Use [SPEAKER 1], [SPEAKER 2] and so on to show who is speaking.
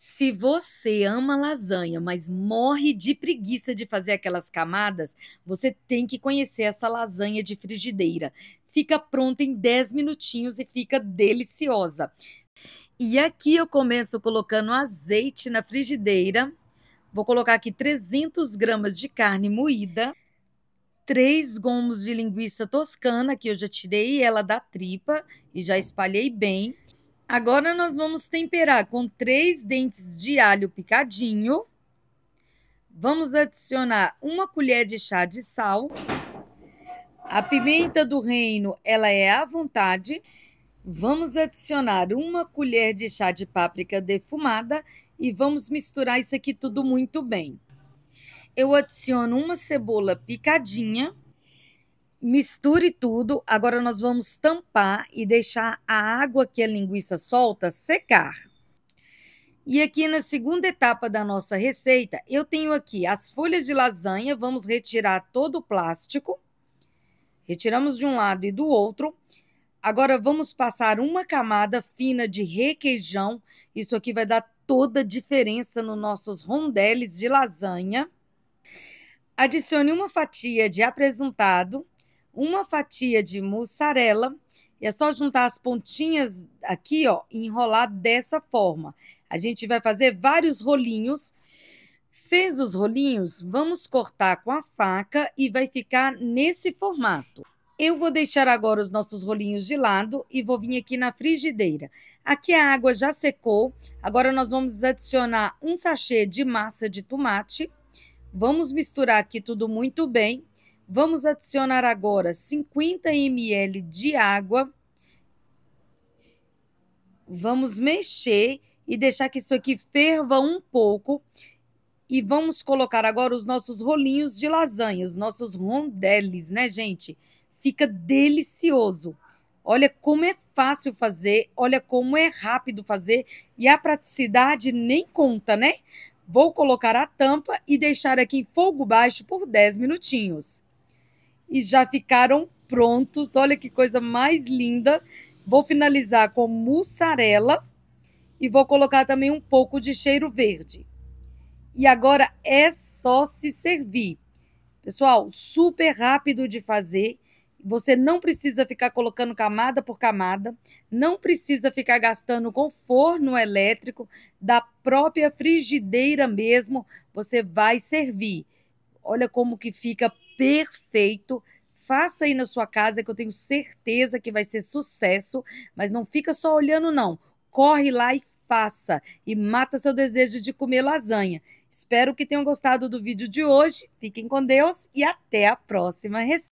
[SPEAKER 1] Se você ama lasanha, mas morre de preguiça de fazer aquelas camadas, você tem que conhecer essa lasanha de frigideira. Fica pronta em 10 minutinhos e fica deliciosa. E aqui eu começo colocando azeite na frigideira. Vou colocar aqui 300 gramas de carne moída, 3 gomos de linguiça toscana, que eu já tirei ela da tripa e já espalhei bem. Agora nós vamos temperar com três dentes de alho picadinho. Vamos adicionar uma colher de chá de sal. A pimenta do reino, ela é à vontade. Vamos adicionar uma colher de chá de páprica defumada e vamos misturar isso aqui tudo muito bem. Eu adiciono uma cebola picadinha misture tudo. Agora nós vamos tampar e deixar a água que a linguiça solta secar. E aqui na segunda etapa da nossa receita, eu tenho aqui as folhas de lasanha, vamos retirar todo o plástico. Retiramos de um lado e do outro. Agora vamos passar uma camada fina de requeijão. Isso aqui vai dar toda a diferença nos nossos rondeles de lasanha. Adicione uma fatia de apresentado uma fatia de mussarela. E é só juntar as pontinhas aqui, ó, e enrolar dessa forma. A gente vai fazer vários rolinhos. Fez os rolinhos, vamos cortar com a faca e vai ficar nesse formato. Eu vou deixar agora os nossos rolinhos de lado e vou vir aqui na frigideira. Aqui a água já secou, agora nós vamos adicionar um sachê de massa de tomate. Vamos misturar aqui tudo muito bem Vamos adicionar agora 50 ml de água. Vamos mexer e deixar que isso aqui ferva um pouco. E vamos colocar agora os nossos rolinhos de lasanha, os nossos rondeles, né, gente? Fica delicioso. Olha como é fácil fazer, olha como é rápido fazer e a praticidade nem conta, né? Vou colocar a tampa e deixar aqui em fogo baixo por 10 minutinhos e já ficaram prontos. Olha que coisa mais linda. Vou finalizar com mussarela e vou colocar também um pouco de cheiro verde. E agora é só se servir. Pessoal, super rápido de fazer. Você não precisa ficar colocando camada por camada, não precisa ficar gastando com forno elétrico, da própria frigideira mesmo, você vai servir. Olha como que fica perfeito. Faça aí na sua casa, que eu tenho certeza que vai ser sucesso, mas não fica só olhando, não. Corre lá e faça e mata seu desejo de comer lasanha. Espero que tenham gostado do vídeo de hoje. Fiquem com Deus e até a próxima receita.